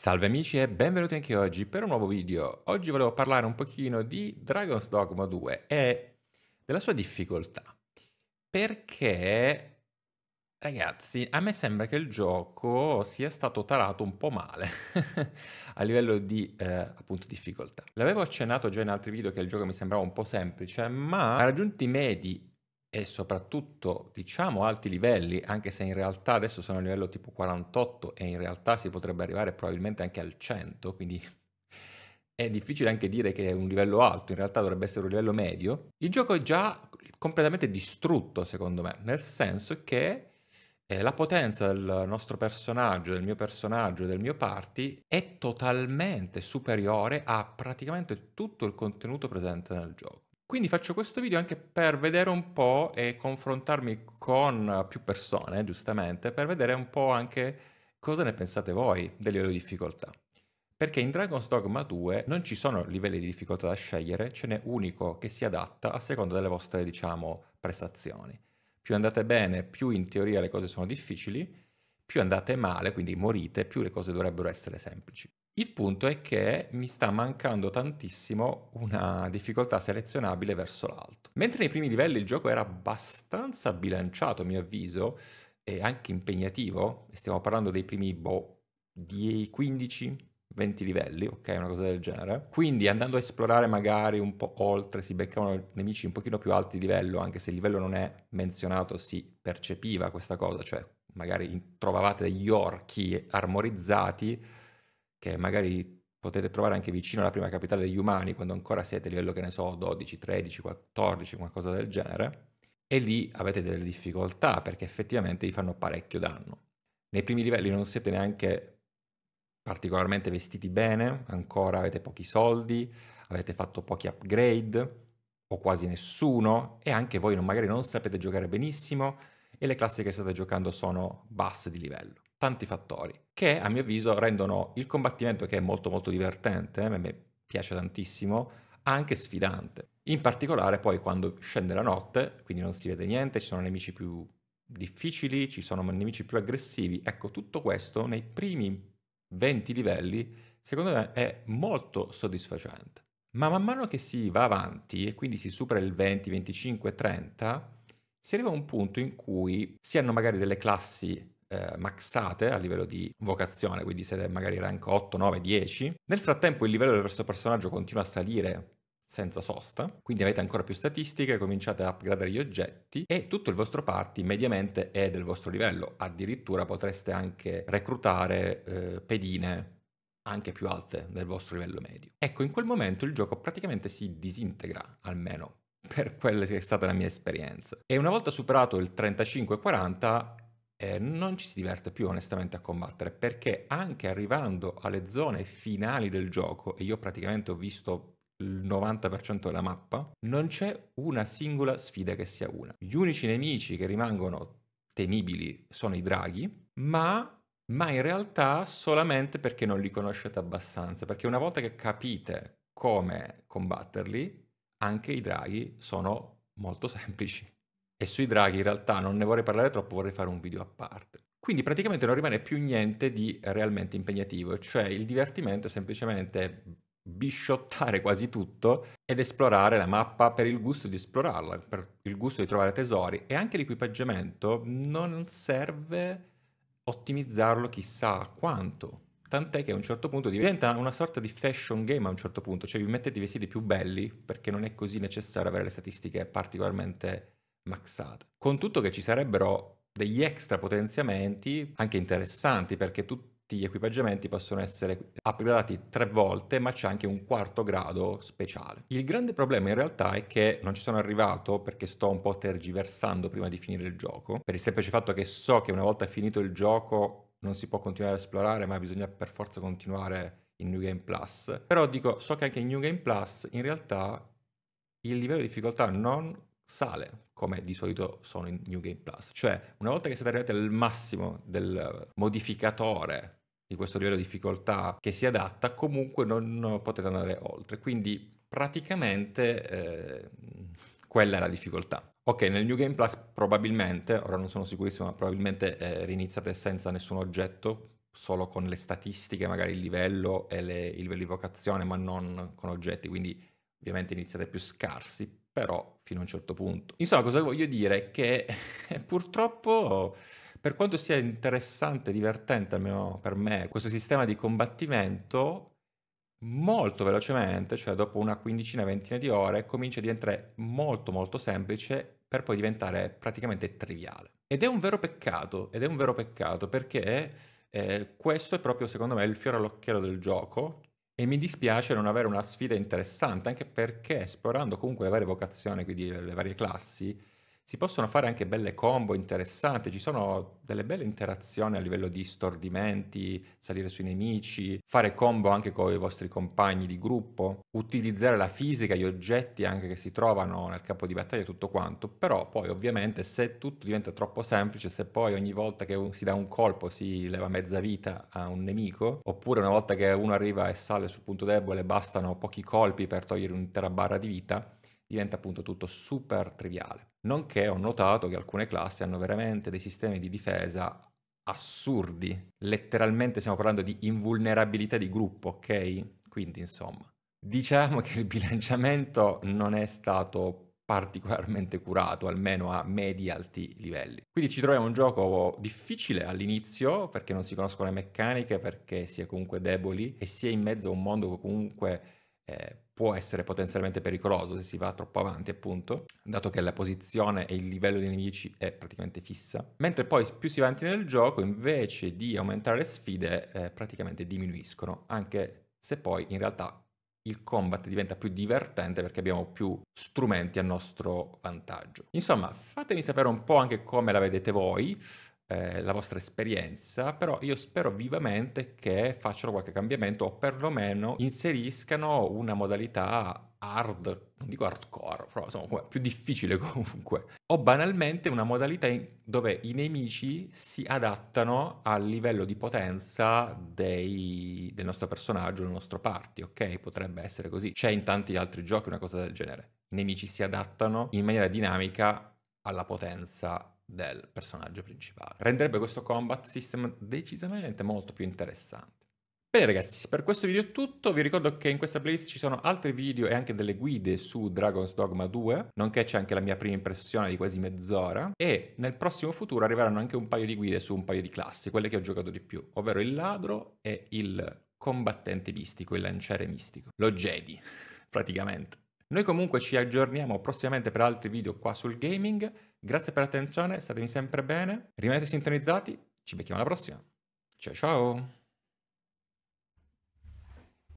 Salve amici e benvenuti anche oggi per un nuovo video. Oggi volevo parlare un pochino di Dragon's Dogma 2 e della sua difficoltà. Perché, ragazzi, a me sembra che il gioco sia stato tarato un po' male a livello di, eh, appunto, difficoltà. L'avevo accennato già in altri video che il gioco mi sembrava un po' semplice, ma ha raggiunto i medi e soprattutto diciamo alti livelli, anche se in realtà adesso sono a livello tipo 48 e in realtà si potrebbe arrivare probabilmente anche al 100, quindi è difficile anche dire che è un livello alto, in realtà dovrebbe essere un livello medio. Il gioco è già completamente distrutto secondo me, nel senso che eh, la potenza del nostro personaggio, del mio personaggio, del mio party è totalmente superiore a praticamente tutto il contenuto presente nel gioco. Quindi faccio questo video anche per vedere un po' e confrontarmi con più persone, giustamente, per vedere un po' anche cosa ne pensate voi del livello di difficoltà. Perché in Dragon's Dogma 2 non ci sono livelli di difficoltà da scegliere, ce n'è unico che si adatta a seconda delle vostre, diciamo, prestazioni. Più andate bene, più in teoria le cose sono difficili, più andate male, quindi morite, più le cose dovrebbero essere semplici. Il punto è che mi sta mancando tantissimo una difficoltà selezionabile verso l'alto. Mentre nei primi livelli il gioco era abbastanza bilanciato, a mio avviso, e anche impegnativo, stiamo parlando dei primi boh, 10, 15, 20 livelli, ok, una cosa del genere. Quindi andando a esplorare magari un po' oltre si beccavano nemici un pochino più alti di livello, anche se il livello non è menzionato, si percepiva questa cosa, cioè magari trovavate degli orchi armorizzati che magari potete trovare anche vicino alla prima capitale degli umani, quando ancora siete a livello, che ne so, 12, 13, 14, qualcosa del genere, e lì avete delle difficoltà perché effettivamente vi fanno parecchio danno. Nei primi livelli non siete neanche particolarmente vestiti bene, ancora avete pochi soldi, avete fatto pochi upgrade o quasi nessuno e anche voi non, magari non sapete giocare benissimo e le classi che state giocando sono basse di livello tanti fattori che a mio avviso rendono il combattimento che è molto molto divertente, a me piace tantissimo, anche sfidante. In particolare poi quando scende la notte, quindi non si vede niente, ci sono nemici più difficili, ci sono nemici più aggressivi. Ecco, tutto questo nei primi 20 livelli secondo me è molto soddisfacente. Ma man mano che si va avanti e quindi si supera il 20, 25, 30, si arriva a un punto in cui si hanno magari delle classi eh, maxate a livello di vocazione, quindi siete magari rank 8, 9, 10. Nel frattempo il livello del vostro personaggio continua a salire senza sosta, quindi avete ancora più statistiche, cominciate a upgradare gli oggetti e tutto il vostro party mediamente è del vostro livello, addirittura potreste anche reclutare eh, pedine anche più alte del vostro livello medio. Ecco, in quel momento il gioco praticamente si disintegra, almeno per quella che è stata la mia esperienza. E una volta superato il 35-40 eh, non ci si diverte più onestamente a combattere perché anche arrivando alle zone finali del gioco, e io praticamente ho visto il 90% della mappa, non c'è una singola sfida che sia una. Gli unici nemici che rimangono temibili sono i draghi, ma, ma in realtà solamente perché non li conoscete abbastanza, perché una volta che capite come combatterli, anche i draghi sono molto semplici e sui draghi in realtà non ne vorrei parlare troppo, vorrei fare un video a parte. Quindi praticamente non rimane più niente di realmente impegnativo, cioè il divertimento è semplicemente bisciottare quasi tutto ed esplorare la mappa per il gusto di esplorarla, per il gusto di trovare tesori e anche l'equipaggiamento non serve ottimizzarlo chissà quanto. Tant'è che a un certo punto diventa una sorta di fashion game a un certo punto, cioè vi mettete i vestiti più belli perché non è così necessario avere le statistiche particolarmente maxata. Con tutto che ci sarebbero degli extra potenziamenti anche interessanti perché tutti gli equipaggiamenti possono essere upgradati tre volte, ma c'è anche un quarto grado speciale. Il grande problema in realtà è che non ci sono arrivato perché sto un po' tergiversando prima di finire il gioco, per il semplice fatto che so che una volta finito il gioco non si può continuare a esplorare, ma bisogna per forza continuare in New Game Plus. Però dico, so che anche in New Game Plus in realtà il livello di difficoltà non sale, come di solito sono in New Game Plus. Cioè, una volta che siete arrivati al massimo del modificatore di questo livello di difficoltà che si adatta, comunque non potete andare oltre. Quindi praticamente eh, quella è la difficoltà. Ok, nel New Game Plus probabilmente, ora non sono sicurissimo, ma probabilmente eh, riniziate senza nessun oggetto, solo con le statistiche, magari il livello e le, il livello di vocazione, ma non con oggetti, quindi ovviamente iniziate più scarsi, però fino a un certo punto. Insomma, cosa voglio dire? Che eh, purtroppo, per quanto sia interessante, divertente, almeno per me, questo sistema di combattimento, molto velocemente, cioè dopo una quindicina, ventina di ore, comincia a diventare molto molto semplice per poi diventare praticamente triviale. Ed è un vero peccato, ed è un vero peccato perché eh, questo è proprio secondo me il fiore all'occhiello del gioco, e mi dispiace non avere una sfida interessante, anche perché esplorando comunque le varie vocazioni, quindi le varie classi, si possono fare anche belle combo interessanti, ci sono delle belle interazioni a livello di stordimenti, salire sui nemici, fare combo anche con i vostri compagni di gruppo, utilizzare la fisica, gli oggetti anche che si trovano nel campo di battaglia tutto quanto, però poi ovviamente se tutto diventa troppo semplice, se poi ogni volta che si dà un colpo si leva mezza vita a un nemico, oppure una volta che uno arriva e sale sul punto debole bastano pochi colpi per togliere un'intera barra di vita, diventa appunto tutto super triviale. Nonché ho notato che alcune classi hanno veramente dei sistemi di difesa assurdi. Letteralmente stiamo parlando di invulnerabilità di gruppo, ok? Quindi insomma, diciamo che il bilanciamento non è stato particolarmente curato, almeno a medi-alti livelli. Quindi ci troviamo un gioco difficile all'inizio perché non si conoscono le meccaniche, perché si è comunque deboli e si è in mezzo a un mondo comunque eh, può essere potenzialmente pericoloso se si va troppo avanti, appunto, dato che la posizione e il livello dei nemici è praticamente fissa. Mentre poi più si va avanti nel gioco, invece di aumentare le sfide, eh, praticamente diminuiscono, anche se poi in realtà il combat diventa più divertente perché abbiamo più strumenti a nostro vantaggio. Insomma, fatemi sapere un po' anche come la vedete voi. Eh, la vostra esperienza, però io spero vivamente che facciano qualche cambiamento o perlomeno inseriscano una modalità hard, non dico hardcore, però insomma più difficile comunque, o banalmente una modalità in, dove i nemici si adattano al livello di potenza dei, del nostro personaggio, del nostro party, ok? Potrebbe essere così. C'è in tanti altri giochi una cosa del genere. I nemici si adattano in maniera dinamica alla potenza del personaggio principale. Renderebbe questo combat system decisamente molto più interessante. Bene ragazzi, per questo video è tutto, vi ricordo che in questa playlist ci sono altri video e anche delle guide su Dragon's Dogma 2, nonché c'è anche la mia prima impressione di quasi mezz'ora, e nel prossimo futuro arriveranno anche un paio di guide su un paio di classi, quelle che ho giocato di più, ovvero il ladro e il combattente mistico, il lanciere mistico, lo Jedi, praticamente. Noi comunque ci aggiorniamo prossimamente per altri video qua sul gaming, Grazie per l'attenzione, statemi sempre bene, rimanete sintonizzati, ci becchiamo alla prossima. Ciao ciao!